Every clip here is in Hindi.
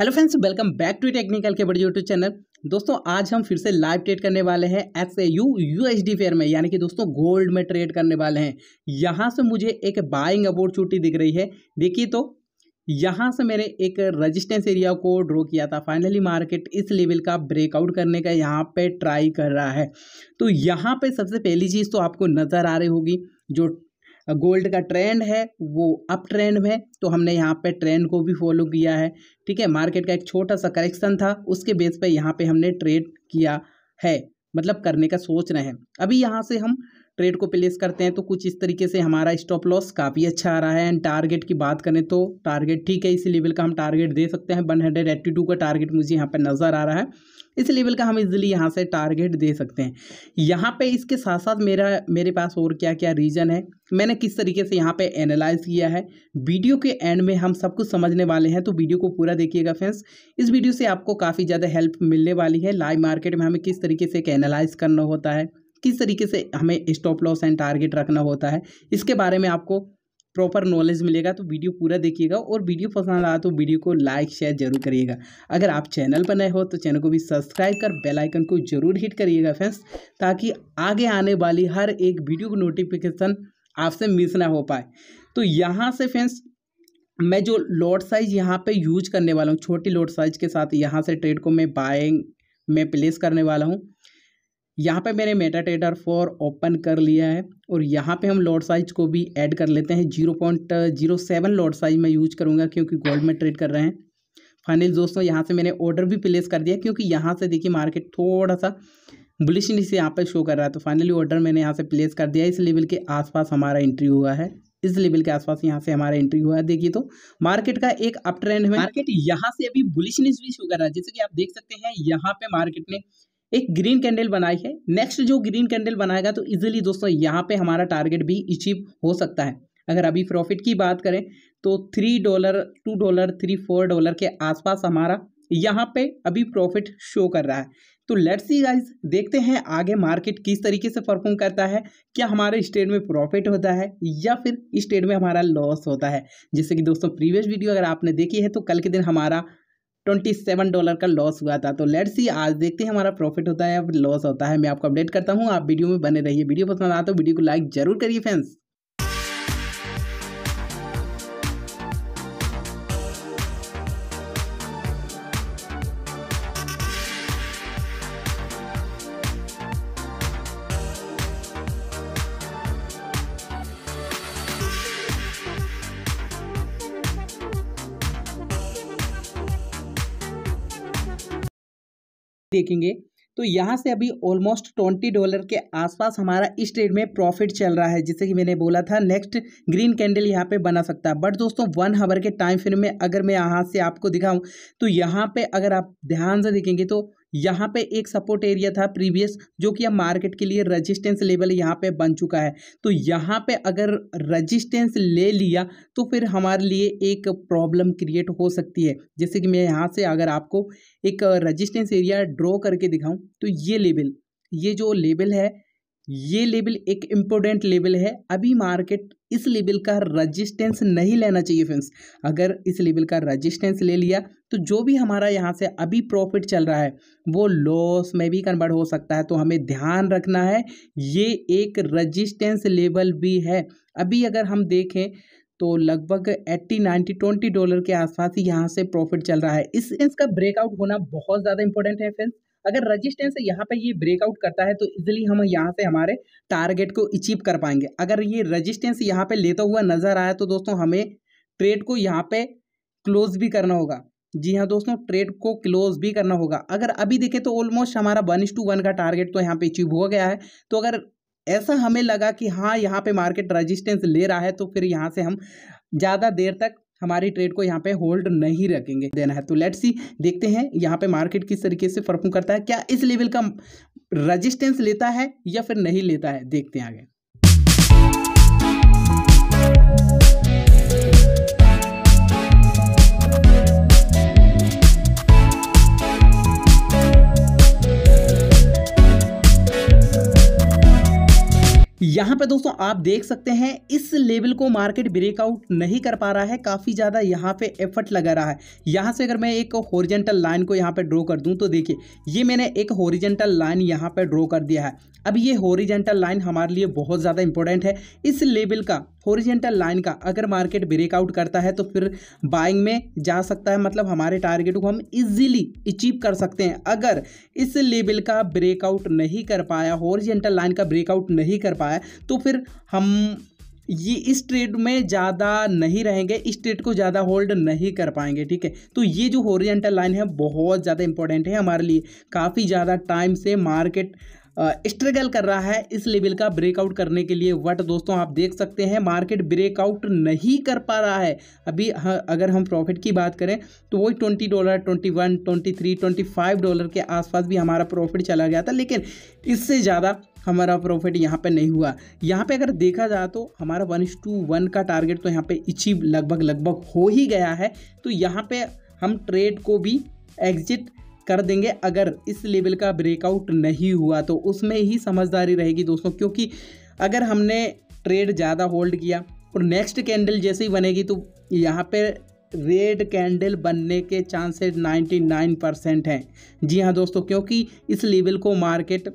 hello friends welcome back to technical के बड़े यूट्यूब चैनल दोस्तों आज हम फिर से लाइव ट्रेड करने वाले हैं S A U U H D fair में यानी कि दोस्तों गोल्ड में ट्रेड करने वाले हैं यहाँ से मुझे एक बाइंग अपॉर्चुनिटी दिख रही है देखिए तो यहाँ से मैंने एक रजिस्टेंस एरिया को ड्रॉ किया था फाइनली मार्केट इस लेवल का ब्रेकआउट करने का यहाँ पर ट्राई कर रहा है तो यहाँ पर सबसे पहली चीज़ तो आपको नज़र आ रही होगी जो गोल्ड का ट्रेंड है वो अप ट्रेंड में तो हमने यहाँ पे ट्रेंड को भी फॉलो किया है ठीक है मार्केट का एक छोटा सा करेक्शन था उसके बेस पे यहाँ पे हमने ट्रेड किया है मतलब करने का सोच रहे हैं अभी यहाँ से हम ट्रेड को प्लेस करते हैं तो कुछ इस तरीके से हमारा स्टॉप लॉस काफ़ी अच्छा आ रहा है एंड टारगेट की बात करें तो टारगेट ठीक है इसी लेवल का हम टारगेट दे सकते हैं वन हंड्रेड एट्टी टू का टारगेट मुझे यहाँ पर नज़र आ रहा है इस लेवल का हम इजिली यहाँ से टारगेट दे सकते हैं यहाँ पे इसके साथ साथ मेरा मेरे पास और क्या क्या रीजन है मैंने किस तरीके से यहाँ पे एनालाइज किया है वीडियो के एंड में हम सब कुछ समझने वाले हैं तो वीडियो को पूरा देखिएगा फ्रेंड्स इस वीडियो से आपको काफ़ी ज़्यादा हेल्प मिलने वाली है लाइव मार्केट में हमें किस तरीके से एक एनालाइज करना होता है किस तरीके से हमें स्टॉप लॉस एंड टारगेट रखना होता है इसके बारे में आपको प्रॉपर नॉलेज मिलेगा तो वीडियो पूरा देखिएगा और वीडियो पसंद आया तो वीडियो को लाइक शेयर जरूर करिएगा अगर आप चैनल पर नए हो तो चैनल को भी सब्सक्राइब कर बेल आइकन को जरूर हिट करिएगा फ्रेंड्स ताकि आगे आने वाली हर एक वीडियो को नोटिफिकेशन आपसे मिस ना हो पाए तो यहाँ से फ्रेंड्स मैं जो लॉट साइज यहाँ पर यूज करने वाला हूँ छोटी लॉट साइज के साथ यहाँ से ट्रेड को मैं बाइंग में प्लेस करने वाला हूँ यहाँ पे मैंने मेटा टेडर फोर ओपन कर लिया है और यहाँ पे हम लॉट साइज को भी ऐड कर लेते हैं zero point zero seven lot size मैं यूज करूँगा क्योंकि गोल्ड में ट्रेड कर रहे हैं फाइनल दोस्तों यहाँ से मैंने ऑर्डर भी प्लेस कर दिया क्योंकि यहाँ से देखिए मार्केट थोड़ा सा बुलिशनी से यहाँ पर शो कर रहा है तो फाइनली ऑर्डर मैंने यहाँ से प्लेस कर दिया इस लेवल के आसपास हमारा एंट्री हुआ है इस लेवल के आसपास यहाँ से हमारा एंट्री हुआ है देखिए तो मार्केट का एक अप ट्रेंड है मार्केट यहाँ से अभी बुलिशनेस भी शो कर रहा है जैसे कि आप देख सकते हैं यहाँ पे मार्केट ने एक ग्रीन कैंडल बनाई है नेक्स्ट जो ग्रीन कैंडल बनाएगा तो इजीली दोस्तों यहाँ पे हमारा टारगेट भी अचीव हो सकता है अगर अभी प्रॉफिट की बात करें तो three dollar two dollar three four dollar के आसपास हमारा यहाँ पे अभी प्रॉफिट शो कर रहा है तो लेट्स सी गाइस देखते हैं आगे मार्केट किस तरीके से परफॉर्म करता है क्या हमारे स्टेट में प्रॉफिट होता है या फिर स्टेट में हमारा लॉस होता है जैसे कि दोस्तों प्रीवियस वीडियो अगर आपने देखी है तो कल के दिन हमारा ट्वेंटी सेवन डॉलर का लॉस हुआ था तो लेट्स सी आज देखते हैं हमारा प्रॉफिट होता है या लॉस होता है मैं आपको अपडेट करता हूँ आप वीडियो में बने रहिए वीडियो पसंद आता तो वीडियो को लाइक जरूर करिए फ्रेंड्स देखेंगे तो यहाँ से अभी ऑलमोस्ट ट्वेंटी डॉलर के आसपास हमारा इस ट्रेड में प्रॉफिट चल रहा है जैसे कि मैंने बोला था नेक्स्ट ग्रीन कैंडल यहाँ पे बना सकता है बट दोस्तों वन हावर के टाइम फ्रेम में अगर मैं यहाँ से आपको दिखाऊँ तो यहाँ पे अगर आप ध्यान से देखेंगे तो यहाँ पे एक सपोर्ट एरिया था प्रीवियस जो कि अब मार्केट के लिए रजिस्टेंस लेवल यहाँ पे बन चुका है तो यहाँ पे अगर रजिस्टेंस ले लिया तो फिर हमारे लिए एक प्रॉब्लम क्रिएट हो सकती है जैसे कि मैं यहाँ से अगर आपको एक रजिस्टेंस एरिया ड्रॉ करके दिखाऊँ तो ये लेवल ये जो लेवल है ये लेवल एक इम्पोर्टेंट लेवल है अभी मार्केट इस लेवल का रजिस्टेंस नहीं लेना चाहिए फ्रेंड्स अगर इस लेवल का रजिस्टेंस ले लिया तो जो भी हमारा यहाँ से अभी प्रॉफिट चल रहा है वो लॉस में भी कन्वर्ट हो सकता है तो हमें ध्यान रखना है ये एक रजिस्टेंस लेवल भी है अभी अगर हम देखें तो लगभग 80 90 ट्वेंटी डॉलर के आसपास ही यहाँ से प्रॉफिट चल रहा है इस इसका ब्रेकआउट होना बहुत ज़्यादा इंपॉर्टेंट है फ्रेंड्स अगर रजिस्टेंस यहाँ पे ये ब्रेकआउट करता है तो इजिली हम यहाँ से हमारे टारगेट को अचीव कर पाएंगे अगर ये रजिस्टेंस यहाँ पे लेता हुआ नजर आया तो दोस्तों हमें ट्रेड को यहाँ पे क्लोज भी करना होगा जी हाँ दोस्तों ट्रेड को क्लोज भी करना होगा अगर अभी देखें तो ऑलमोस्ट हमारा वन टू वन का टारगेट तो यहाँ पे अचीव हो गया है तो अगर ऐसा हमें लगा कि हाँ यहाँ पे मार्केट रजिस्टेंस ले रहा है तो फिर यहाँ से हम ज़्यादा देर तक हमारे ट्रेड को यहाँ पे होल्ड नहीं रखेंगे देना है तो लेट सी देखते हैं यहाँ पे मार्केट किस तरीके से परफॉर्म करता है क्या इस लेवल का रजिस्टेंस लेता है या फिर नहीं लेता है देखते हैं आगे यहाँ पे दोस्तों आप देख सकते हैं इस लेवल को मार्केट ब्रेकआउट नहीं कर पा रहा है काफ़ी ज़्यादा यहाँ पे एफर्ट लगा रहा है यहाँ से अगर मैं एक हॉरिजेंटल लाइन को यहाँ पे ड्रॉ कर दूँ तो देखिए ये मैंने एक हॉरिजेंटल लाइन यहाँ पे ड्रॉ कर दिया है अब ये हॉरिजेंटल लाइन हमारे लिए बहुत ज़्यादा इंपॉर्टेंट है इस लेवल का हॉरिजेंटल लाइन का अगर मार्केट ब्रेकआउट करता है तो फिर बाइंग में जा सकता है मतलब हमारे टारगेट को हम इजीली अचीव कर सकते हैं अगर इस लेवल का ब्रेकआउट नहीं कर पाया हॉरिजेंटल लाइन का ब्रेकआउट नहीं कर पाया तो फिर हम ये इस ट्रेड में ज़्यादा नहीं रहेंगे इस ट्रेड को ज़्यादा होल्ड नहीं कर पाएंगे ठीक है तो ये जो होरिजेंटल लाइन है बहुत ज़्यादा इंपॉर्टेंट है हमारे लिए काफ़ी ज़्यादा टाइम से मार्केट स्ट्रगल कर रहा है इस लेवल का ब्रेकआउट करने के लिए वट दोस्तों आप देख सकते हैं मार्केट ब्रेकआउट नहीं कर पा रहा है अभी अगर हम प्रॉफिट की बात करें तो वही twenty dollar twenty one twenty three twenty five dollar के आसपास भी हमारा प्रॉफिट चला गया था लेकिन इससे ज़्यादा हमारा प्रॉफिट यहाँ पे नहीं हुआ यहाँ पे अगर देखा जाए तो हमारा वन इस टू वन का टारगेट तो यहाँ पे अचीव लगभग लगभग हो ही गया है तो यहाँ पे हम ट्रेड को भी एग्जिट कर देंगे अगर इस लेवल का ब्रेकआउट नहीं हुआ तो उसमें ही समझदारी रहेगी दोस्तों क्योंकि अगर हमने ट्रेड ज़्यादा होल्ड किया और नेक्स्ट कैंडल जैसे ही बनेगी तो यहाँ पर रेड कैंडल बनने के चांसेस 99 परसेंट हैं जी हाँ दोस्तों क्योंकि इस लेवल को मार्केट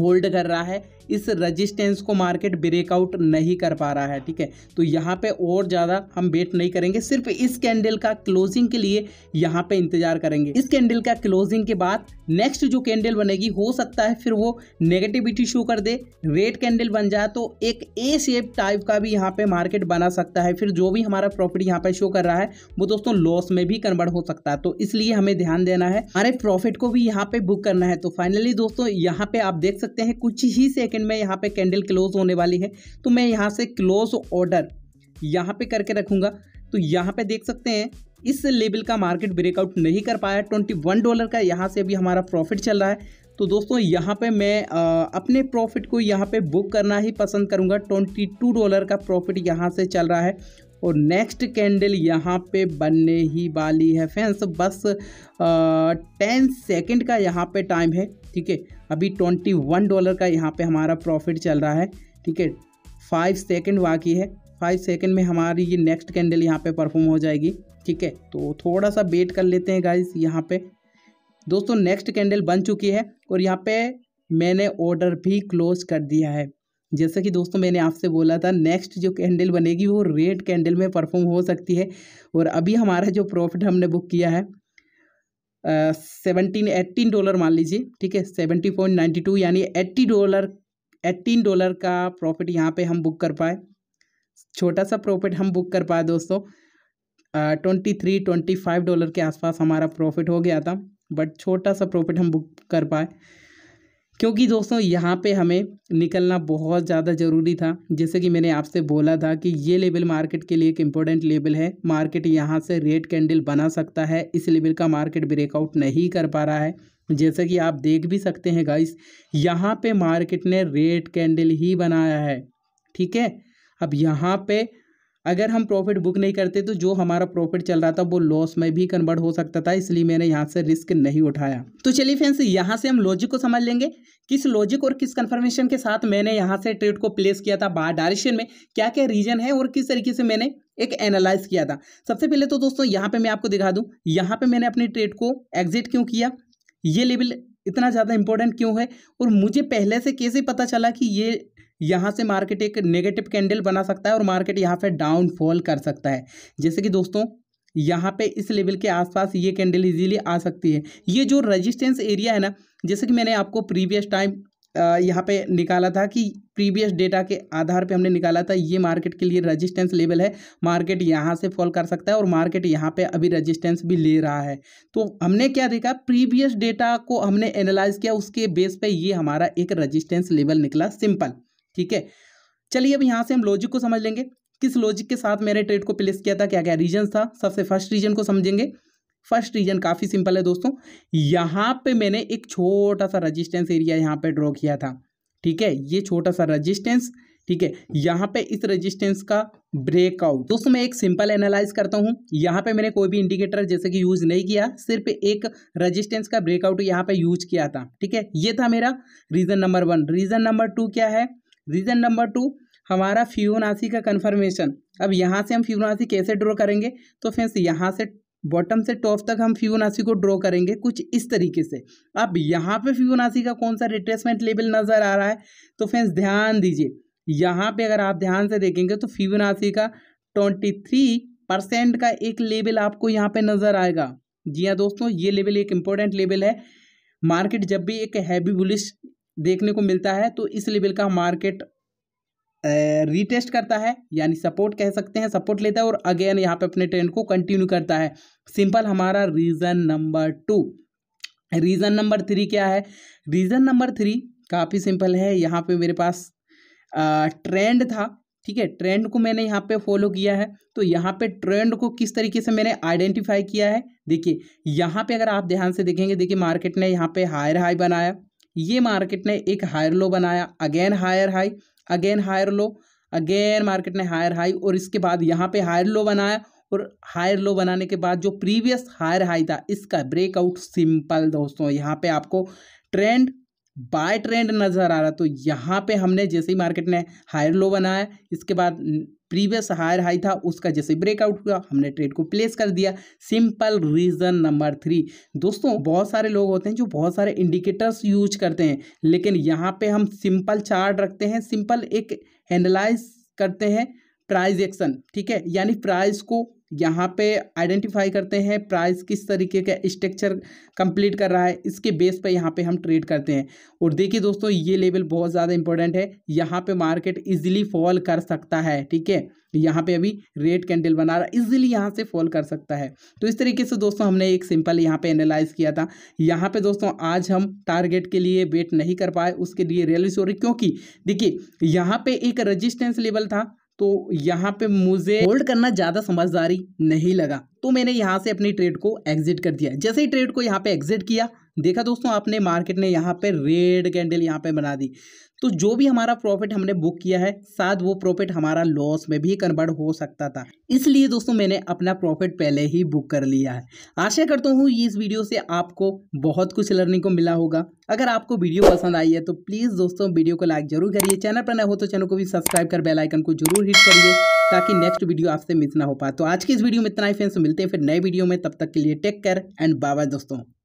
होल्ड कर रहा है इस रजिस्टेंस को मार्केट ब्रेकआउट नहीं कर पा रहा है ठीक है तो यहाँ पे और ज़्यादा हम वेट नहीं करेंगे सिर्फ इस कैंडल का क्लोजिंग के लिए यहाँ पे इंतजार करेंगे इस कैंडल का क्लोजिंग के बाद नेक्स्ट जो कैंडल बनेगी हो सकता है फिर वो नेगेटिविटी शो कर दे रेड कैंडल बन जाए तो एक ए शेप टाइप का भी यहाँ पे मार्केट बना सकता है फिर जो भी हमारा प्रॉफिट यहाँ पे शो कर रहा है वो दोस्तों लॉस में भी कन्वर्ट हो सकता है तो इसलिए हमें ध्यान देना है हमारे प्रॉफिट को भी यहाँ पे बुक करना है तो फाइनली दोस्तों यहाँ पे आप देख सकते हैं कुछ ही सेकेंड सेकेंड में यहाँ पे कैंडल क्लोज होने वाली है तो मैं यहाँ से क्लोज ऑर्डर यहाँ पे करके रखूँगा तो यहाँ पे देख सकते हैं इस लेवल का मार्केट ब्रेकआउट नहीं कर पाया ट्वेंटी वन डॉलर का यहाँ से अभी हमारा प्रॉफिट चल रहा है तो दोस्तों यहाँ पे मैं आ, अपने प्रॉफिट को यहाँ पे बुक करना ही पसंद करूँगा ट्वेंटी टू डॉलर का प्रॉफिट यहाँ से चल रहा है और नेक्स्ट कैंडल यहाँ पे बनने ही वाली है फ्रेंड्स बस टेन सेकंड का यहाँ पे टाइम है ठीक है अभी ट्वेंटी वन डॉलर का यहाँ पे हमारा प्रॉफिट चल रहा है ठीक है फाइव सेकेंड बाकी है फाइव सेकेंड में हमारी ये नेक्स्ट कैंडल यहाँ पे परफॉर्म हो जाएगी ठीक है तो थोड़ा सा वेट कर लेते हैं गाइज यहाँ पे दोस्तों नेक्स्ट कैंडल बन चुकी है और यहाँ पे मैंने ऑर्डर भी क्लोज कर दिया है जैसा कि दोस्तों मैंने आपसे बोला था नेक्स्ट जो कैंडल बनेगी वो रेड कैंडल में परफॉर्म हो सकती है और अभी हमारा जो प्रॉफिट हमने बुक किया है सेवेंटीन एट्टीन डॉलर मान लीजिए ठीक है सेवेंटी पॉइंट नाइन्टी टू यानी एट्टी डॉलर एट्टीन डॉलर का प्रॉफिट यहाँ पे हम बुक कर पाए छोटा सा प्रॉफिट हम बुक कर पाए दोस्तों twenty three twenty five dollar के आसपास हमारा प्रॉफिट हो गया था बट छोटा सा प्रॉफिट हम बुक कर पाए क्योंकि दोस्तों यहाँ पे हमें निकलना बहुत ज़्यादा ज़रूरी था जैसे कि मैंने आपसे बोला था कि ये लेवल मार्केट के लिए एक इम्पोर्टेंट लेवल है मार्केट यहाँ से रेड कैंडल बना सकता है इस लेवल का मार्केट ब्रेकआउट नहीं कर पा रहा है जैसे कि आप देख भी सकते हैं गाइस यहाँ पे मार्केट ने रेड कैंडल ही बनाया है ठीक है अब यहाँ पर अगर हम प्रॉफिट बुक नहीं करते तो जो हमारा प्रॉफिट चल रहा था वो लॉस में भी कन्वर्ट हो सकता था इसलिए मैंने यहाँ से रिस्क नहीं उठाया तो चलिए फ्रेंड्स यहाँ से हम लॉजिक को समझ लेंगे किस लॉजिक और किस कन्फर्मेशन के साथ मैंने यहाँ से ट्रेड को प्लेस किया था बाहर डायरेक्शन में क्या क्या रीजन है और किस तरीके से मैंने एक एनालाइज किया था सबसे पहले तो दोस्तों यहाँ पर मैं आपको दिखा दूँ यहाँ पर मैंने अपनी ट्रेड को एग्जिट क्यों किया ये लेवल इतना ज़्यादा इंपॉर्टेंट क्यों है और मुझे पहले से कैसे पता चला कि ये यहाँ से मार्केट एक नेगेटिव कैंडल बना सकता है और मार्केट यहाँ पे डाउनफॉल कर सकता है जैसे कि दोस्तों यहाँ पे इस लेवल के आसपास ये कैंडल इजीली आ सकती है ये जो रेजिस्टेंस एरिया है ना जैसे कि मैंने आपको प्रीवियस टाइम यहाँ पे निकाला था कि प्रीवियस डेटा के आधार पे हमने निकाला था ये मार्केट के लिए रेजिस्टेंस लेवल है मार्केट यहाँ से फॉल कर सकता है और मार्केट यहाँ पे अभी रेजिस्टेंस भी ले रहा है तो हमने क्या देखा प्रीवियस डेटा को हमने एनालाइज किया उसके बेस पे ये हमारा एक रेजिस्टेंस लेवल निकला सिंपल ठीक है चलिए अब यहाँ से हम लॉजिक को समझ लेंगे किस लॉजिक के साथ मैंने ट्रेड को प्लेस किया था क्या क्या रीजन था सबसे फर्स्ट रीजन को समझेंगे फर्स्ट रीजन काफ़ी सिंपल है दोस्तों यहाँ पे मैंने एक छोटा सा रजिस्टेंस एरिया यहाँ पे ड्रॉ किया था ठीक है ये छोटा सा रजिस्टेंस ठीक है यहाँ पे इस रेजिस्टेंस का ब्रेकआउट दोस्तों मैं एक सिंपल एनालाइज करता हूँ यहाँ पे मैंने कोई भी इंडिकेटर जैसे कि यूज़ नहीं किया सिर्फ एक रजिस्टेंस का ब्रेकआउट यहाँ पे यूज किया था ठीक है ये था मेरा reason number one reason number two क्या है रीज़न नंबर टू हमारा फ्यूनासी का कन्फर्मेशन अब यहाँ से हम फ्यूनासी कैसे ड्रॉ करेंगे तो फ्रेंड्स यहाँ से बॉटम से टॉप तक हम फ्यूनासी को ड्रॉ करेंगे कुछ इस तरीके से अब यहाँ पे फ्यूनासी का कौन सा रिट्रेसमेंट लेवल नज़र आ रहा है तो फ्रेंड्स ध्यान दीजिए यहाँ पे अगर आप ध्यान से देखेंगे तो फ्यूनासी का ट्वेंटी थ्री परसेंट का एक लेवल आपको यहाँ पे नज़र आएगा जी हाँ दोस्तों ये लेवल एक इम्पोर्टेंट लेवल है मार्केट जब भी एक हैवी बुलिश देखने को मिलता है तो इस लेवल का मार्केट रीटेस्ट करता है यानी सपोर्ट कह सकते हैं सपोर्ट लेता है और अगेन यहाँ पे अपने ट्रेंड को कंटिन्यू करता है सिंपल हमारा reason number two reason number three क्या है रीज़न नंबर थ्री काफ़ी सिंपल है यहाँ पे मेरे पास ट्रेंड था ठीक है ट्रेंड को मैंने यहाँ पे फॉलो किया है तो यहाँ पे ट्रेंड को किस तरीके से मैंने आइडेंटिफाई किया है देखिए यहाँ पे अगर आप ध्यान से देखेंगे देखिए मार्केट ने यहाँ पे हायर हाई बनाया ये मार्केट ने एक हायर लो बनाया again higher high again higher low again market ने हायर हाई और इसके बाद यहाँ पे हायर लो बनाया और हायर लो बनाने के बाद जो प्रीवियस हायर हाई था इसका ब्रेकआउट सिंपल दोस्तों यहाँ पे आपको ट्रेंड बाय ट्रेंड नज़र आ रहा तो यहाँ पे हमने जैसे ही मार्केट ने हायर लो बनाया इसके बाद प्रीवियस हायर हाई था उसका जैसे ब्रेकआउट हुआ हमने ट्रेड को प्लेस कर दिया सिंपल रीजन नंबर थ्री दोस्तों बहुत सारे लोग होते हैं जो बहुत सारे इंडिकेटर्स यूज करते हैं लेकिन यहाँ पे हम सिंपल चार्ट रखते हैं सिंपल एक एनालाइज करते हैं प्राइज एक्शन ठीक है यानी प्राइस को यहाँ पे आइडेंटिफाई करते हैं प्राइस किस तरीके का स्ट्रक्चर कंप्लीट कर रहा है इसके बेस पे यहाँ पे हम ट्रेड करते हैं और देखिए दोस्तों ये लेवल बहुत ज़्यादा इंपॉर्टेंट है यहाँ पे मार्केट इजीली फॉल कर सकता है ठीक है यहाँ पे अभी रेड कैंडल बना रहा है इजीली यहाँ से फॉल कर सकता है तो इस तरीके से दोस्तों हमने एक सिंपल यहाँ पे एनालाइज किया था यहाँ पे दोस्तों आज हम टारगेट के लिए वेट नहीं कर पाए उसके लिए रियलिस हो रही क्योंकि देखिए यहाँ पे एक रजिस्टेंस लेवल था तो यहाँ पे मुझे होल्ड करना ज़्यादा समझदारी नहीं लगा तो मैंने यहाँ से अपनी ट्रेड को एग्जिट कर दिया जैसे ही ट्रेड को यहाँ पे एग्जिट किया देखा दोस्तों आपने मार्केट ने यहाँ पे रेड कैंडल यहाँ पे बना दी तो जो भी हमारा प्रॉफिट हमने बुक किया है शायद वो प्रॉफिट हमारा लॉस में भी कन्वर्ट हो सकता था इसलिए दोस्तों मैंने अपना प्रॉफिट पहले ही बुक कर लिया है आशा करता हूँ इस वीडियो से आपको बहुत कुछ लर्निंग को मिला होगा अगर आपको वीडियो पसंद आई है तो प्लीज़ दोस्तों वीडियो को लाइक जरूर करिए चैनल पर न हो तो चैनल को भी सब्सक्राइब कर बेल आइकन को जरूर हिट करिए ताकि नेक्स्ट वीडियो आपसे मिस ना हो पाए तो आज की इस वीडियो में इतना ही फ्रेंड्स मिलते हैं फिर नए वीडियो में तब तक के लिए take care and bye bye दोस्तों